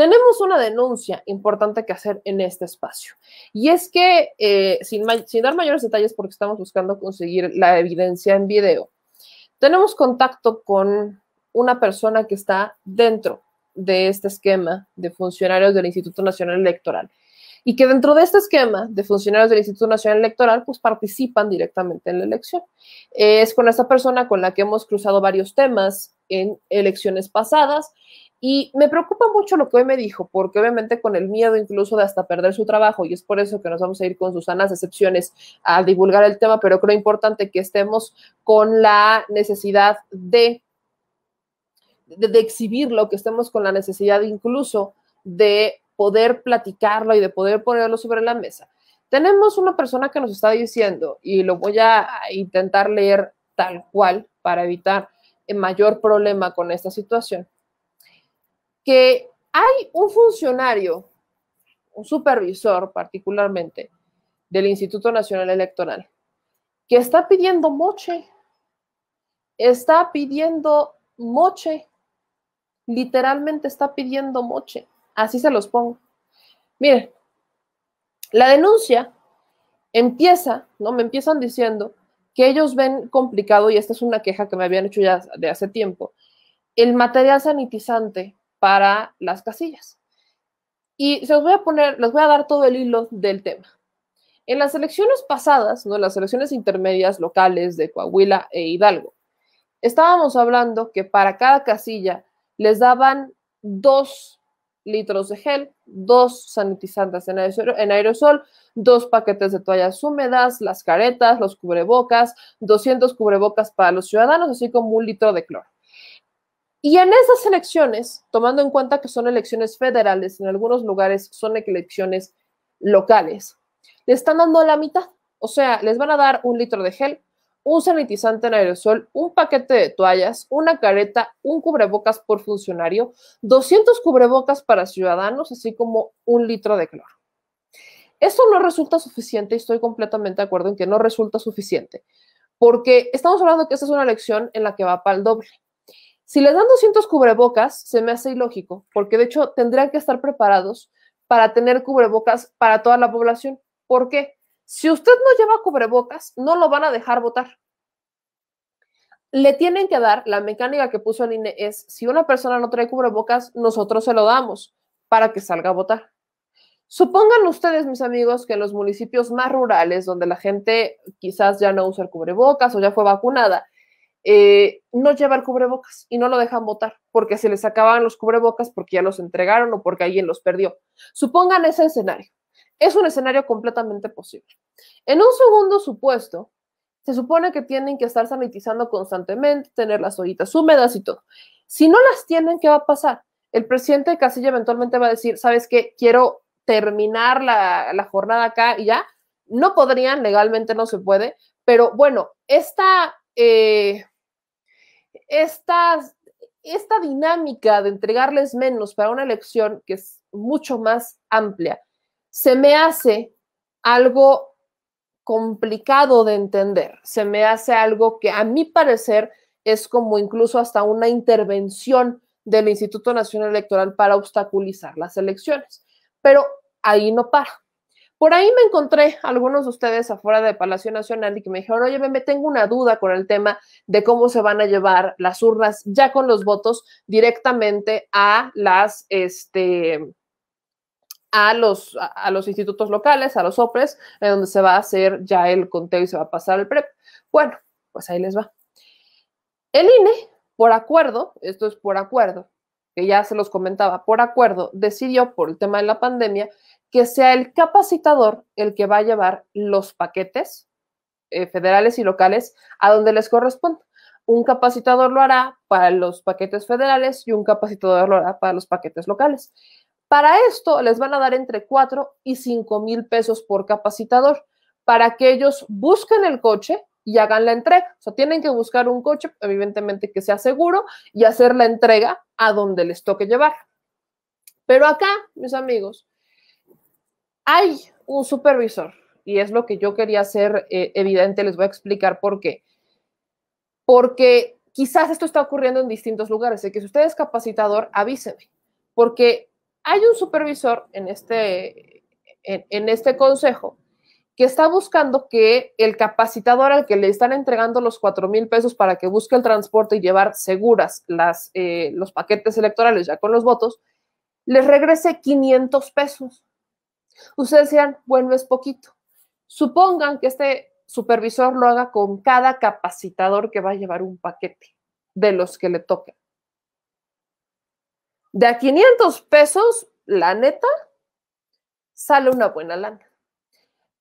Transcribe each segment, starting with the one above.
tenemos una denuncia importante que hacer en este espacio. Y es que, eh, sin, sin, dar mayores detalles, porque estamos buscando conseguir la evidencia en video, tenemos contacto con una persona que está dentro de este esquema de funcionarios del Instituto Nacional Electoral. Y que dentro de este esquema de funcionarios del Instituto Nacional Electoral, pues participan directamente en la elección. Es con esta persona con la que hemos cruzado varios temas en elecciones pasadas y me preocupa mucho lo que hoy me dijo, porque obviamente con el miedo incluso de hasta perder su trabajo, y es por eso que nos vamos a ir con Susanas excepciones a divulgar el tema, pero creo importante que estemos con la necesidad de, de, de exhibirlo, que estemos con la necesidad incluso de poder platicarlo y de poder ponerlo sobre la mesa. Tenemos una persona que nos está diciendo, y lo voy a intentar leer tal cual para evitar el mayor problema con esta situación que hay un funcionario, un supervisor particularmente, del Instituto Nacional Electoral, que está pidiendo moche, está pidiendo moche, literalmente está pidiendo moche, así se los pongo. Mire, la denuncia empieza, ¿no? Me empiezan diciendo que ellos ven complicado, y esta es una queja que me habían hecho ya de hace tiempo, el material sanitizante para las casillas. Y se los voy a poner, les voy a dar todo el hilo del tema. En las elecciones pasadas, ¿no? las elecciones intermedias locales de Coahuila e Hidalgo, estábamos hablando que para cada casilla les daban dos litros de gel, dos sanitizantes en aerosol, en aerosol, dos paquetes de toallas húmedas, las caretas, los cubrebocas, 200 cubrebocas para los ciudadanos, así como un litro de cloro. Y en esas elecciones, tomando en cuenta que son elecciones federales, en algunos lugares son elecciones locales, le están dando la mitad. O sea, les van a dar un litro de gel, un sanitizante en aerosol, un paquete de toallas, una careta, un cubrebocas por funcionario, 200 cubrebocas para ciudadanos, así como un litro de cloro. Esto no resulta suficiente y estoy completamente de acuerdo en que no resulta suficiente, porque estamos hablando que esta es una elección en la que va para el doble. Si les dan 200 cubrebocas, se me hace ilógico, porque de hecho tendrían que estar preparados para tener cubrebocas para toda la población. ¿Por qué? Si usted no lleva cubrebocas, no lo van a dejar votar. Le tienen que dar, la mecánica que puso el INE es, si una persona no trae cubrebocas, nosotros se lo damos para que salga a votar. Supongan ustedes, mis amigos, que en los municipios más rurales, donde la gente quizás ya no usa el cubrebocas o ya fue vacunada, eh, no llevar cubrebocas y no lo dejan votar porque se les acababan los cubrebocas porque ya los entregaron o porque alguien los perdió. Supongan ese escenario. Es un escenario completamente posible. En un segundo supuesto, se supone que tienen que estar sanitizando constantemente, tener las ollitas húmedas y todo. Si no las tienen, ¿qué va a pasar? El presidente de Casilla eventualmente va a decir, ¿sabes qué? Quiero terminar la, jornada acá y ya. No podrían, legalmente no se puede, pero bueno, esta eh, esta dinámica de entregarles menos para una elección que es mucho más amplia, se me hace algo complicado de entender, se me hace algo que a mi parecer es como incluso hasta una intervención del Instituto Nacional Electoral para obstaculizar las elecciones. Pero ahí no para. Por ahí me encontré algunos de ustedes afuera de Palacio Nacional y que me dijeron, oye, me tengo una duda con el tema de cómo se van a llevar las urnas ya con los votos directamente a las, este, a los, a los institutos locales, a los OPRES, en donde se va a hacer ya el conteo y se va a pasar el PREP. Bueno, pues ahí les va. El INE, por acuerdo, esto es por acuerdo, que ya se los comentaba, por acuerdo, decidió por el tema de la pandemia que sea el capacitador el que va a llevar los paquetes eh, federales y locales a donde les corresponde. Un capacitador lo hará para los paquetes federales y un capacitador lo hará para los paquetes locales. Para esto les van a dar entre 4 y 5 mil pesos por capacitador para que ellos busquen el coche y hagan la entrega. O sea, tienen que buscar un coche, evidentemente que sea seguro, y hacer la entrega a donde les toque llevar. Pero acá, mis amigos, hay un supervisor y es lo que yo quería hacer eh, evidente, les voy a explicar por qué. Porque quizás esto está ocurriendo en distintos lugares, De que si usted es capacitador, avíseme, porque hay un supervisor en este, en, este consejo que está buscando que el capacitador al que le están entregando los 4 mil pesos para que busque el transporte y llevar seguras las, eh, los paquetes electorales ya con los votos, les regrese 500 pesos. Ustedes dirán, bueno, es poquito. Supongan que este supervisor lo haga con cada capacitador que va a llevar un paquete de los que le toquen. De a 500 pesos, la neta, sale una buena lana.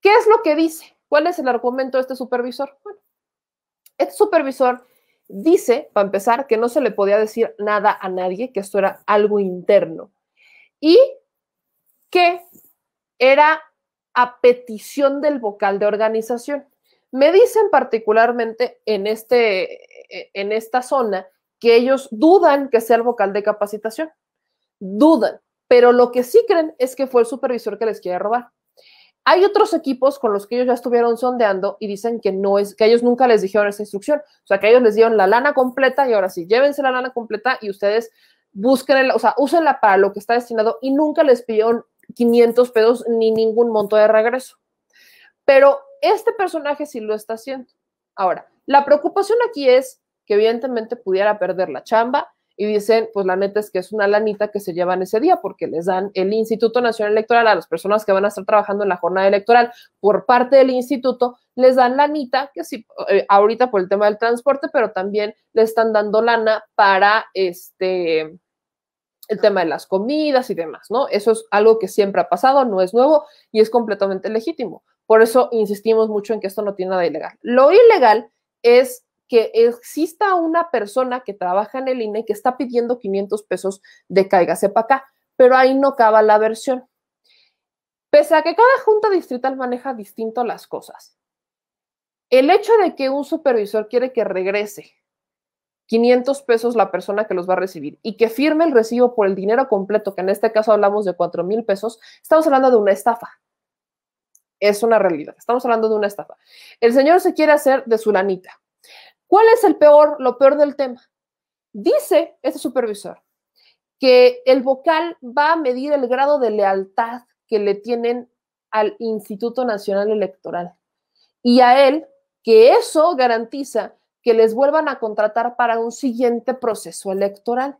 ¿Qué es lo que dice? ¿Cuál es el argumento de este supervisor? Bueno, este supervisor dice, para empezar, que no se le podía decir nada a nadie, que esto era algo interno. Y que era a petición del vocal de organización. Me dicen particularmente en, este, e, en esta zona que ellos dudan que sea el vocal de capacitación, dudan, pero lo que sí creen es que fue el supervisor que les quiere robar. Hay otros equipos con los que ellos ya estuvieron sondeando y dicen que no es, que ellos nunca les dijeron esa instrucción. O sea, que ellos les dieron la lana completa y ahora sí, llévense la lana completa y ustedes busquen, o sea, úsenla para lo que está destinado y nunca les pidieron 500 pesos ni ningún monto de regreso. Pero este personaje sí lo está haciendo. Ahora, la preocupación aquí es que evidentemente pudiera perder la chamba y dicen, pues la neta es que es una lanita que se llevan ese día porque les dan el Instituto Nacional Electoral a las personas que van a estar trabajando en la jornada electoral por parte del instituto, les dan lanita, que sí, eh, ahorita por el tema del transporte, pero también le están dando lana para este el tema de las comidas y demás, ¿no? Eso es algo que siempre ha pasado, no es nuevo y es completamente legítimo. Por eso insistimos mucho en que esto no tiene nada ilegal. Lo ilegal es que exista una persona que trabaja en el INE que está pidiendo 500 pesos de caiga sepa acá, pero ahí no acaba la versión. Pese a que cada junta distrital maneja distinto las cosas, el hecho de que un supervisor quiere que regrese 500 pesos la persona que los va a recibir y que firme el recibo por el dinero completo, que en este caso hablamos de 4 mil pesos, estamos hablando de una estafa. Es una realidad, estamos hablando de una estafa. El señor se quiere hacer de su lanita. ¿Cuál es el peor, lo peor del tema? Dice este supervisor que el vocal va a medir el grado de lealtad que le tienen al Instituto Nacional Electoral y a él que eso garantiza que les vuelvan a contratar para un siguiente proceso electoral.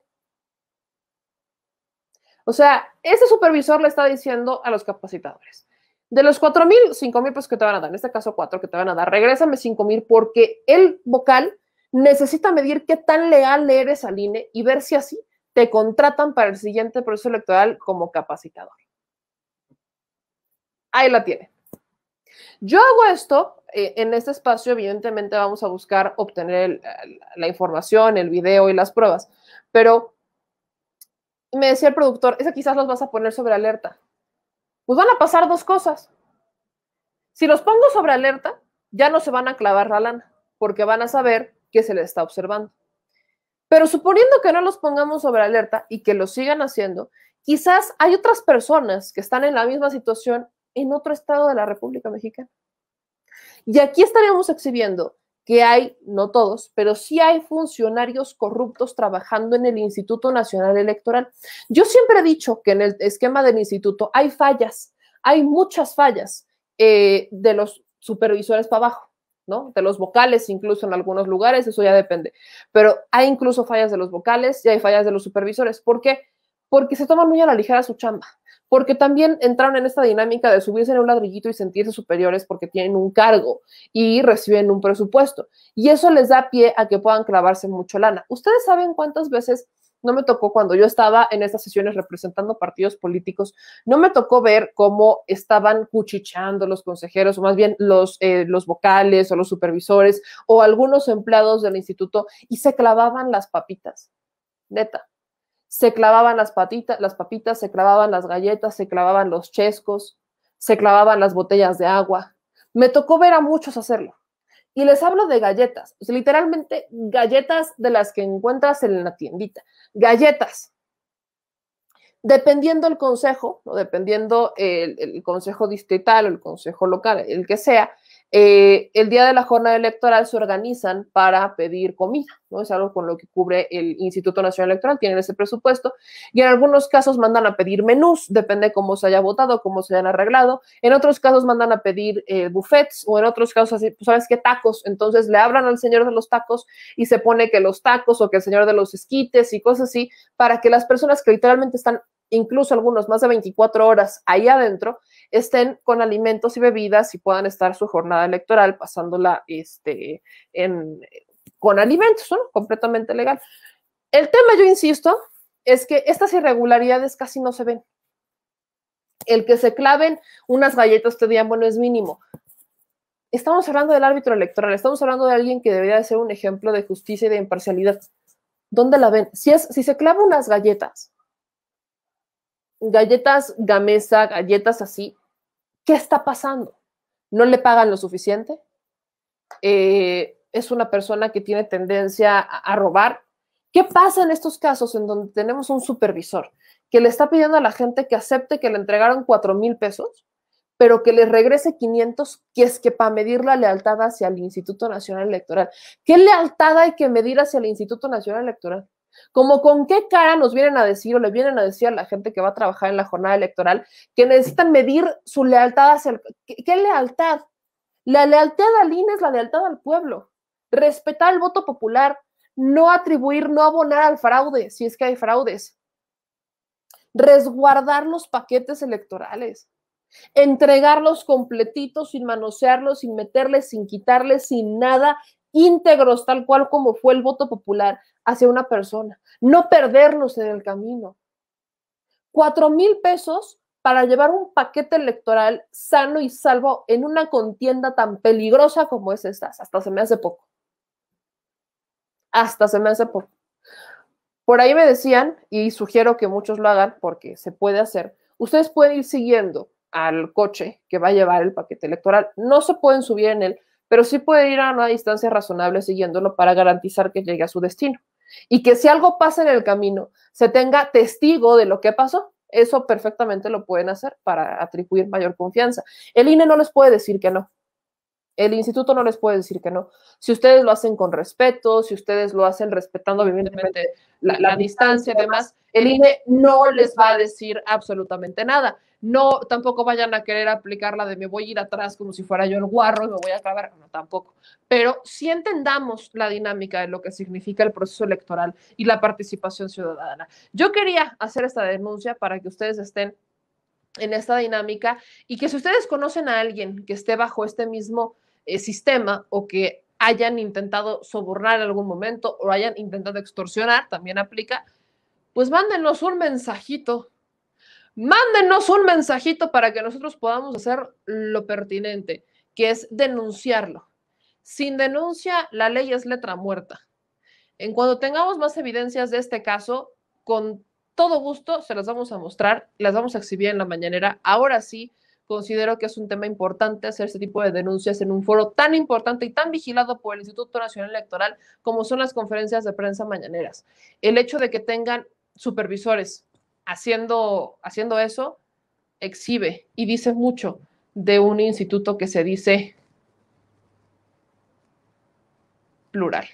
O sea, ese supervisor le está diciendo a los capacitadores, de los 4 mil, 5 mil pesos que te van a dar, en este caso 4 que te van a dar, regrésame 5.000 mil porque el vocal necesita medir qué tan leal eres al INE y ver si así te contratan para el siguiente proceso electoral como capacitador. Ahí la tiene. Yo hago esto, eh, en este espacio evidentemente vamos a buscar obtener la información, el video y las pruebas, pero me decía el productor, esa quizás los vas a poner sobre alerta. Pues van a pasar dos cosas. Si los pongo sobre alerta, ya no se van a clavar la lana, porque van a saber que se les está observando. Pero suponiendo que no los pongamos sobre alerta y que lo sigan haciendo, quizás hay otras personas que están en la misma situación en otro estado de la República Mexicana. Y aquí estaríamos exhibiendo que hay, no todos, pero sí hay funcionarios corruptos trabajando en el Instituto Nacional Electoral. Yo siempre he dicho que en el esquema del instituto hay fallas, hay muchas fallas eh, de los supervisores para abajo, ¿no? De los vocales, incluso en algunos lugares, eso ya depende. Pero hay incluso fallas de los vocales y hay fallas de los supervisores. ¿Por qué? porque se toman muy a la ligera su chamba, porque también entraron en esta dinámica de subirse en un ladrillito y sentirse superiores porque tienen un cargo y reciben un presupuesto. Y eso les da pie a que puedan clavarse mucho lana. Ustedes saben cuántas veces no me tocó cuando yo estaba en estas sesiones representando partidos políticos, no me tocó ver cómo estaban cuchichando los consejeros, o más bien los, eh, los vocales o los supervisores o algunos empleados del instituto y se clavaban las papitas. Neta, se clavaban las patitas, las papitas, se clavaban las galletas, se clavaban los chescos, se clavaban las botellas de agua. Me tocó ver a muchos hacerlo. Y les hablo de galletas, literalmente galletas de las que encuentras en la tiendita, galletas. Dependiendo el consejo, dependiendo el, el consejo distrital o el consejo local, el que sea, eh, el día de la jornada electoral se organizan para pedir comida, ¿no? Es algo con lo que cubre el Instituto Nacional Electoral, tienen ese presupuesto, y en algunos casos mandan a pedir menús, depende cómo se haya votado, cómo se hayan arreglado, en otros casos mandan a pedir eh, buffets, o en otros casos así, pues, ¿sabes qué? Tacos, entonces le hablan al señor de los tacos y se pone que los tacos o que el señor de los esquites y cosas así, para que las personas que literalmente están incluso algunos más de 24 horas ahí adentro, estén con alimentos y bebidas y puedan estar su jornada electoral pasándola este, con alimentos, ¿no? Completamente legal. El tema, yo insisto, es que estas irregularidades casi no se ven. El que se claven unas galletas te este digan, bueno, es mínimo. Estamos hablando del árbitro electoral, estamos hablando de alguien que debería de ser un ejemplo de justicia y de imparcialidad. ¿Dónde la ven? Si, si se clava unas galletas, galletas gamesa, galletas así, ¿qué está pasando? ¿No le pagan lo suficiente? Eh, ¿Es una persona que tiene tendencia a, robar? ¿Qué pasa en estos casos en donde tenemos un supervisor que le está pidiendo a la gente que acepte que le entregaron 4 mil pesos, pero que le regrese 500, que es que para medir la lealtad hacia el Instituto Nacional Electoral? ¿Qué lealtad hay que medir hacia el Instituto Nacional Electoral? Como con qué cara nos vienen a decir o le vienen a decir a la gente que va a trabajar en la jornada electoral que necesitan medir su lealtad hacia ¿Qué, lealtad? La lealtad al INE es la lealtad al pueblo. Respetar el voto popular, no atribuir, no abonar al fraude, si es que hay fraudes. Resguardar los paquetes electorales. Entregarlos completitos, sin manosearlos, sin meterles, sin quitarles, sin nada, íntegros, tal cual como fue el voto popular hacia una persona, no perdernos en el camino. Cuatro mil pesos para llevar un paquete electoral sano y salvo en una contienda tan peligrosa como es esta. Hasta se me hace poco. Hasta se me hace poco. Por ahí me decían, y sugiero que muchos lo hagan porque se puede hacer, ustedes pueden ir siguiendo al coche que va a llevar el paquete electoral. No se pueden subir en él, pero sí puede ir a una distancia razonable siguiéndolo para garantizar que llegue a su destino. Y que si algo pasa en el camino, se tenga testigo de lo que pasó. Eso perfectamente lo pueden hacer para atribuir mayor confianza. El INE no les puede decir que no. El instituto no les puede decir que no. Si ustedes lo hacen con respeto, si ustedes lo hacen respetando evidentemente la, distancia y demás, el INE no les va a decir absolutamente nada. No, tampoco vayan a querer aplicar la de me voy a ir atrás como si fuera yo el guarro y me voy a acabar. No, tampoco. Pero si entendamos la dinámica de lo que significa el proceso electoral y la participación ciudadana. Yo quería hacer esta denuncia para que ustedes estén en esta dinámica y que si ustedes conocen a alguien que esté bajo este mismo eh, sistema o que hayan intentado sobornar en algún momento o hayan intentado extorsionar, también aplica, pues mándenos un mensajito. Mándenos un mensajito para que nosotros podamos hacer lo pertinente, que es denunciarlo. Sin denuncia, la ley es letra muerta. En cuanto tengamos más evidencias de este caso, con todo gusto se las vamos a mostrar, las vamos a exhibir en la mañanera. Ahora sí, Considero que es un tema importante hacer este tipo de denuncias en un foro tan importante y tan vigilado por el Instituto Nacional Electoral como son las conferencias de prensa mañaneras. El hecho de que tengan supervisores haciendo, haciendo eso exhibe y dice mucho de un instituto que se dice plural.